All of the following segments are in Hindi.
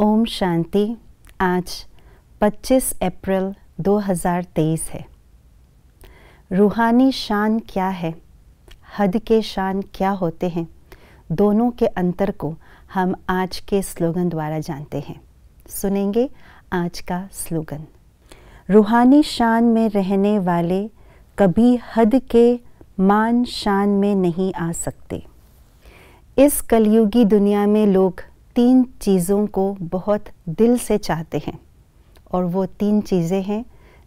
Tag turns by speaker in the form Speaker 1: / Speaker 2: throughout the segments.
Speaker 1: ओम शांति आज 25 अप्रैल 2023 है रूहानी शान क्या है हद के शान क्या होते हैं दोनों के अंतर को हम आज के स्लोगन द्वारा जानते हैं सुनेंगे आज का स्लोगन रूहानी शान में रहने वाले कभी हद के मान शान में नहीं आ सकते इस कलयुगी दुनिया में लोग तीन चीज़ों को बहुत दिल से चाहते हैं और वो तीन चीज़ें हैं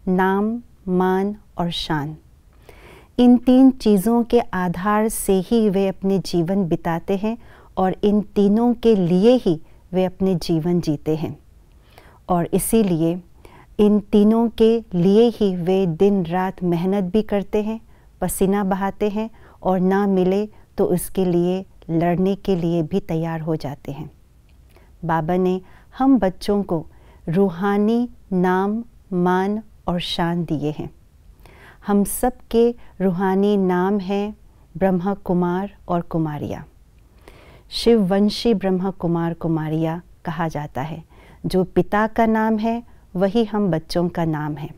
Speaker 1: नाम मान और शान इन तीन चीज़ों के आधार से ही वे अपने जीवन बिताते हैं और इन तीनों के लिए ही वे अपने जीवन जीते हैं और इसीलिए इन तीनों के लिए ही वे दिन रात मेहनत भी करते हैं पसीना बहाते हैं और ना मिले तो उसके लिए लड़ने के लिए भी तैयार हो जाते हैं बाबा ने हम बच्चों को रूहानी नाम मान और शान दिए हैं हम सब के रूहानी नाम हैं ब्रह्मा कुमार और कुमारिया शिववंशी ब्रह्मा कुमार कुमारिया कहा जाता है जो पिता का नाम है वही हम बच्चों का नाम है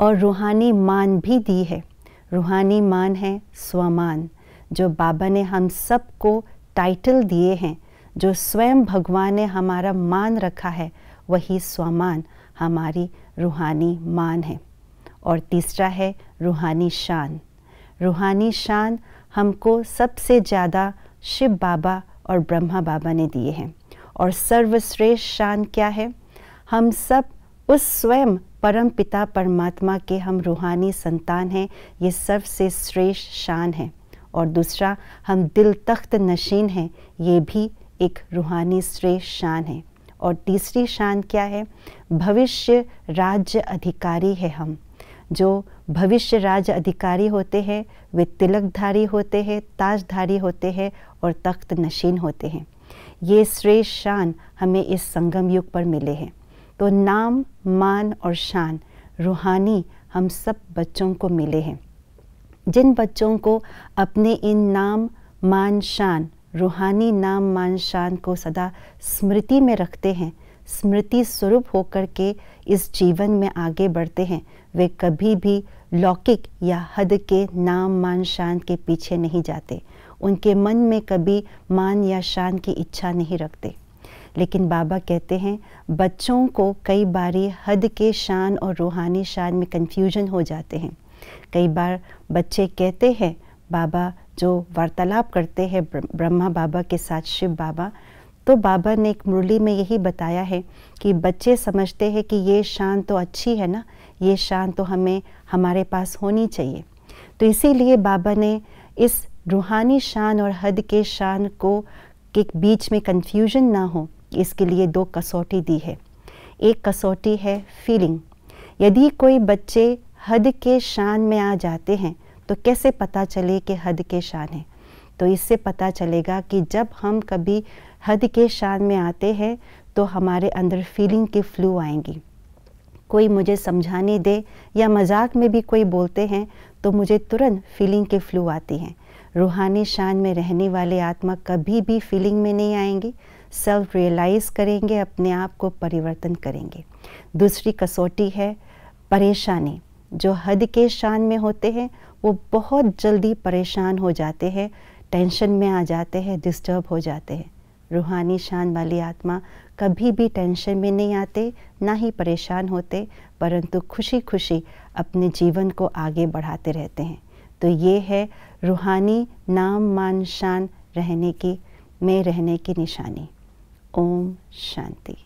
Speaker 1: और रूहानी मान भी दी है रूहानी मान है स्वमान जो बाबा ने हम सबको टाइटल दिए हैं जो स्वयं भगवान ने हमारा मान रखा है वही स्वमान हमारी रूहानी मान है और तीसरा है रूहानी शान रूहानी शान हमको सबसे ज़्यादा शिव बाबा और ब्रह्मा बाबा ने दिए हैं और सर्वश्रेष्ठ शान क्या है हम सब उस स्वयं परम पिता परमात्मा के हम रूहानी संतान हैं ये सबसे श्रेष्ठ शान है और दूसरा हम दिल तख्त नशीन हैं ये भी एक रूहानी श्रेष्ठ शान है और तीसरी शान क्या है भविष्य राज्य अधिकारी है हम जो भविष्य राज्य अधिकारी होते हैं वे तिलकधारी होते हैं ताजधारी होते हैं और तख्त नशीन होते हैं ये श्रेष्ठ शान हमें इस संगम युग पर मिले हैं तो नाम मान और शान रूहानी हम सब बच्चों को मिले हैं जिन बच्चों को अपने इन नाम मान शान रूहानी नाम मान शान को सदा स्मृति में रखते हैं स्मृति स्वरूप होकर के इस जीवन में आगे बढ़ते हैं वे कभी भी लौकिक या हद के नाम मान शान के पीछे नहीं जाते उनके मन में कभी मान या शान की इच्छा नहीं रखते लेकिन बाबा कहते हैं बच्चों को कई बारी हद के शान और रूहानी शान में कन्फ्यूजन हो जाते हैं कई बार बच्चे कहते हैं बाबा जो वार्तालाप करते हैं ब्रह्मा बाबा के साथ शिव बाबा तो बाबा ने एक मुरली में यही बताया है कि बच्चे समझते हैं कि ये शान तो अच्छी है ना ये शान तो हमें हमारे पास होनी चाहिए तो इसीलिए बाबा ने इस रूहानी शान और हद के शान को के बीच में कन्फ्यूजन ना हो इसके लिए दो कसौटी दी है एक कसौटी है फीलिंग यदि कोई बच्चे हद के शान में आ जाते हैं तो कैसे पता चले कि हद के शान है तो इससे पता चलेगा कि जब हम कभी हद के शान में आते हैं तो हमारे अंदर फीलिंग के फ्लू आएंगी कोई मुझे समझाने दे या मजाक में भी कोई बोलते हैं तो मुझे तुरंत फीलिंग के फ्लू आती हैं रूहानी शान में रहने वाले आत्मा कभी भी फीलिंग में नहीं आएंगे सेल्फ रियलाइज़ करेंगे अपने आप को परिवर्तन करेंगे दूसरी कसौटी है परेशानी जो हद के शान में होते हैं वो बहुत जल्दी परेशान हो जाते हैं टेंशन में आ जाते हैं डिस्टर्ब हो जाते हैं रूहानी शान वाली आत्मा कभी भी टेंशन में नहीं आते ना ही परेशान होते परंतु खुशी खुशी अपने जीवन को आगे बढ़ाते रहते हैं तो ये है रूहानी नाम मान शान रहने की में रहने की निशानी ओम शांति